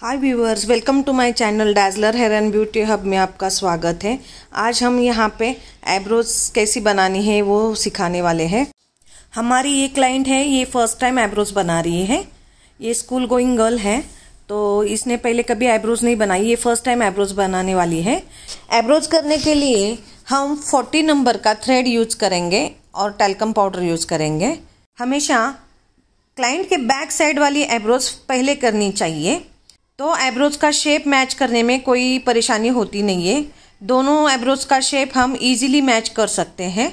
hi viewers welcome to my channel Dazzler hair and beauty hub में आपका स्वागत है आज हम यहाँ पे आईब्रोज कैसी बनानी है वो सिखाने वाले हैं हमारी ये क्लाइंट है ये फर्स्ट टाइम आईब्रोज बना रही है ये स्कूल गोइंग गर्ल है तो इसने पहले कभी आईब्रोज नहीं बनाई ये फर्स्ट टाइम आईब्रोज बनाने वाली है आईब्रोज करने के लिए हम फोर्टी नंबर का थ्रेड यूज करेंगे और टेलकम पाउडर यूज करेंगे हमेशा क्लाइंट के बैक साइड वाली आईब्रोज पहले करनी चाहिए तो एब्रोज का शेप मैच करने में कोई परेशानी होती नहीं है दोनों एब्रोज का शेप हम इजीली मैच कर सकते हैं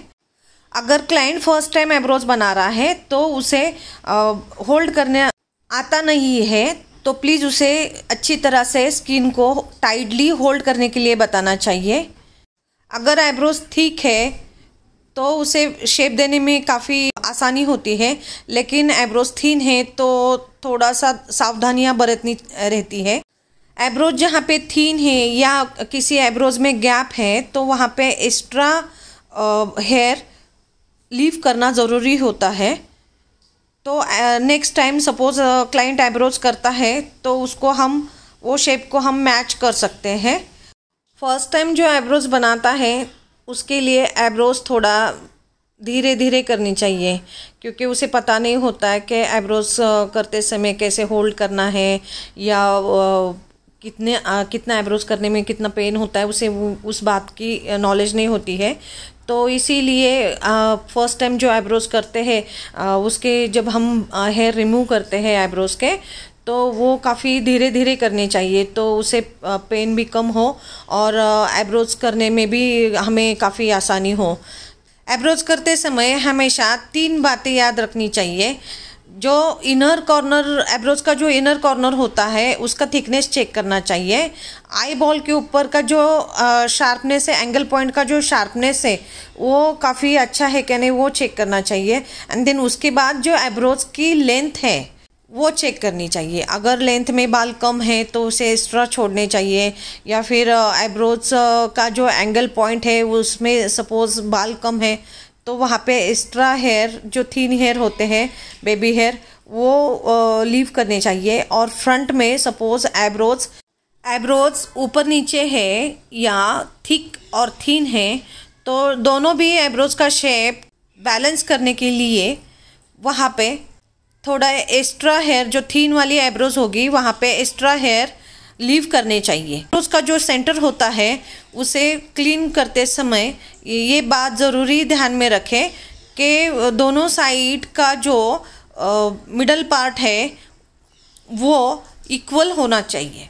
अगर क्लाइंट फर्स्ट टाइम एब्रोज बना रहा है तो उसे होल्ड करने आता नहीं है तो प्लीज़ उसे अच्छी तरह से स्किन को टाइटली होल्ड करने के लिए बताना चाहिए अगर एब्रोज ठीक है तो उसे शेप देने में काफ़ी आसानी होती है लेकिन एब्रोज थीन है तो थोड़ा सा सावधानियाँ बरतनी रहती है एब्रोज जहाँ पे थीन है या किसी एब्रोज में गैप है तो वहाँ पे एक्स्ट्रा हेयर लीव करना ज़रूरी होता है तो next time suppose client approach करता है तो उसको हम वो शेप को हम मैच कर सकते हैं फर्स्ट टाइम जो एब्रोज बनाता है उसके लिए एब्रोज थोड़ा धीरे धीरे करनी चाहिए क्योंकि उसे पता नहीं होता है कि आईब्रोज करते समय कैसे होल्ड करना है या कितने आ, कितना आईब्रोज करने में कितना पेन होता है उसे उस बात की नॉलेज नहीं होती है तो इसीलिए फर्स्ट टाइम जो आईब्रोज करते हैं उसके जब हम हेयर रिमूव करते हैं आईब्रोज के तो वो काफ़ी धीरे धीरे करने चाहिए तो उसे पेन भी कम हो और आईब्रोज करने में भी हमें काफ़ी आसानी हो अप्रोच करते समय हमेशा तीन बातें याद रखनी चाहिए जो इनर कॉर्नर एब्रोज का जो इनर कॉर्नर होता है उसका थिकनेस चेक करना चाहिए आई बॉल के ऊपर का जो शार्पनेस है एंगल पॉइंट का जो शार्पनेस है वो काफ़ी अच्छा है क्या नहीं वो चेक करना चाहिए एंड देन उसके बाद जो एब्रोज की लेंथ है वो चेक करनी चाहिए अगर लेंथ में बाल कम है तो उसे एक्स्ट्रा छोड़ने चाहिए या फिर एब्रोज uh, uh, का जो एंगल पॉइंट है उसमें सपोज़ बाल कम है तो वहाँ पे एक्स्ट्रा हेयर जो थीन हेयर होते हैं बेबी हेयर वो लीव uh, करने चाहिए और फ्रंट में सपोज़ एब्रोज एब्रोज ऊपर नीचे है या थिक और थीन है तो दोनों भी एब्रोज का शेप बैलेंस करने के लिए वहाँ पे थोड़ा एक्स्ट्रा हेयर जो थीन वाली आईब्रोज होगी वहाँ पे एक्स्ट्रा हेयर लीव करने चाहिए तो उसका जो सेंटर होता है उसे क्लीन करते समय ये बात ज़रूरी ध्यान में रखें कि दोनों साइड का जो मिडल पार्ट है वो इक्वल होना चाहिए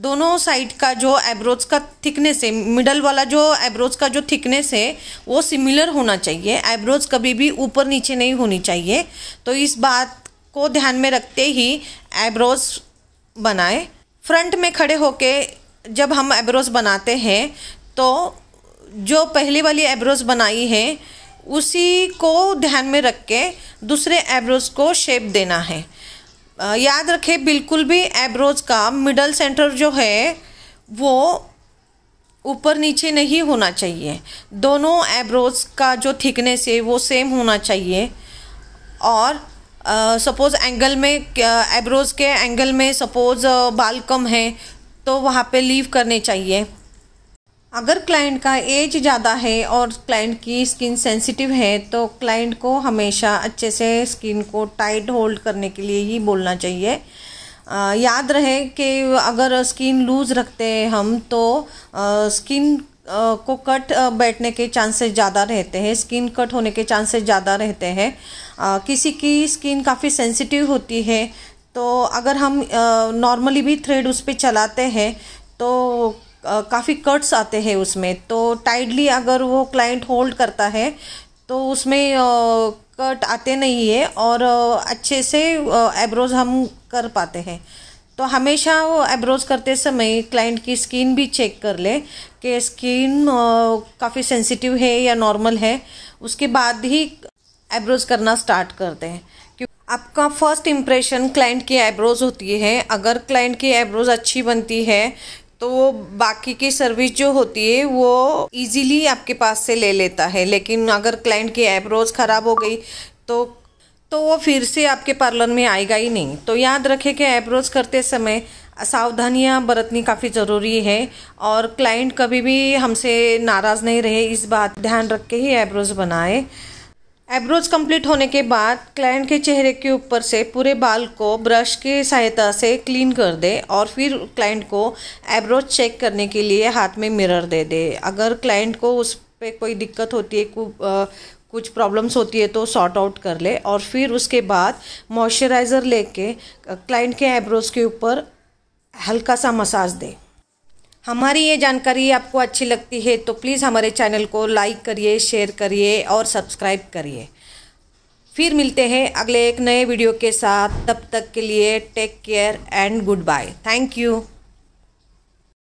दोनों साइड का जो एब्रोज का थिकनेस है मिडल वाला जो एब्रोज का जो थिकनेस है वो सिमिलर होना चाहिए एब्रोज कभी भी ऊपर नीचे नहीं होनी चाहिए तो इस बात को ध्यान में रखते ही एब्रोज बनाए फ्रंट में खड़े होके जब हम एब्रोज बनाते हैं तो जो पहली वाली एब्रोज बनाई है उसी को ध्यान में रख के दूसरे एब्रोज को शेप देना है याद रखें बिल्कुल भी एब्रोज का मिडल सेंटर जो है वो ऊपर नीचे नहीं होना चाहिए दोनों एब्रोज का जो थिकनेस है वो सेम होना चाहिए और सपोज़ एंगल में एब्रोज़ के एंगल में सपोज़ बाल कम है तो वहाँ पे लीव करने चाहिए अगर क्लाइंट का एज ज़्यादा है और क्लाइंट की स्किन सेंसिटिव है तो क्लाइंट को हमेशा अच्छे से स्किन को टाइट होल्ड करने के लिए ही बोलना चाहिए आ, याद रहे कि अगर स्किन लूज़ रखते हैं हम तो स्किन को कट बैठने के चांसेस ज़्यादा रहते हैं स्किन कट होने के चांसेस ज़्यादा रहते हैं किसी की स्किन काफ़ी सेंसिटिव होती है तो अगर हम नॉर्मली भी थ्रेड उस पर चलाते हैं तो काफ़ी कट्स आते हैं उसमें तो टाइटली अगर वो क्लाइंट होल्ड करता है तो उसमें कट आते नहीं है और अच्छे से एब्रोज हम कर पाते हैं तो हमेशा वो एब्रोज करते समय क्लाइंट की स्किन भी चेक कर ले कि स्किन काफ़ी सेंसिटिव है या नॉर्मल है उसके बाद ही एब्रोज करना स्टार्ट दें हैं आपका फर्स्ट इम्प्रेशन क्लाइंट की एब्रोज होती है अगर क्लाइंट की एब्रोज अच्छी बनती है तो वो बाकी की सर्विस जो होती है वो इजीली आपके पास से ले लेता है लेकिन अगर क्लाइंट की एब्रोज ख़राब हो गई तो तो वो फिर से आपके पार्लर में आएगा ही नहीं तो याद रखें कि एप्रोच करते समय सावधानियां बरतनी काफ़ी ज़रूरी है और क्लाइंट कभी भी हमसे नाराज़ नहीं रहे इस बात ध्यान रख के ही एब्रोज बनाए एब्रोज कंप्लीट होने के बाद क्लाइंट के चेहरे के ऊपर से पूरे बाल को ब्रश की सहायता से क्लीन कर दे और फिर क्लाइंट को एब्रोज चेक करने के लिए हाथ में मिरर दे दे अगर क्लाइंट को उस पे कोई दिक्कत होती है कुछ प्रॉब्लम्स होती है तो सॉर्ट आउट कर ले और फिर उसके बाद मॉइस्चराइज़र लेके क्लाइंट के आईब्रोज़ के ऊपर हल्का सा मसाज दें हमारी ये जानकारी आपको अच्छी लगती है तो प्लीज़ हमारे चैनल को लाइक करिए शेयर करिए और सब्सक्राइब करिए फिर मिलते हैं अगले एक नए वीडियो के साथ तब तक के लिए take care and good bye thank you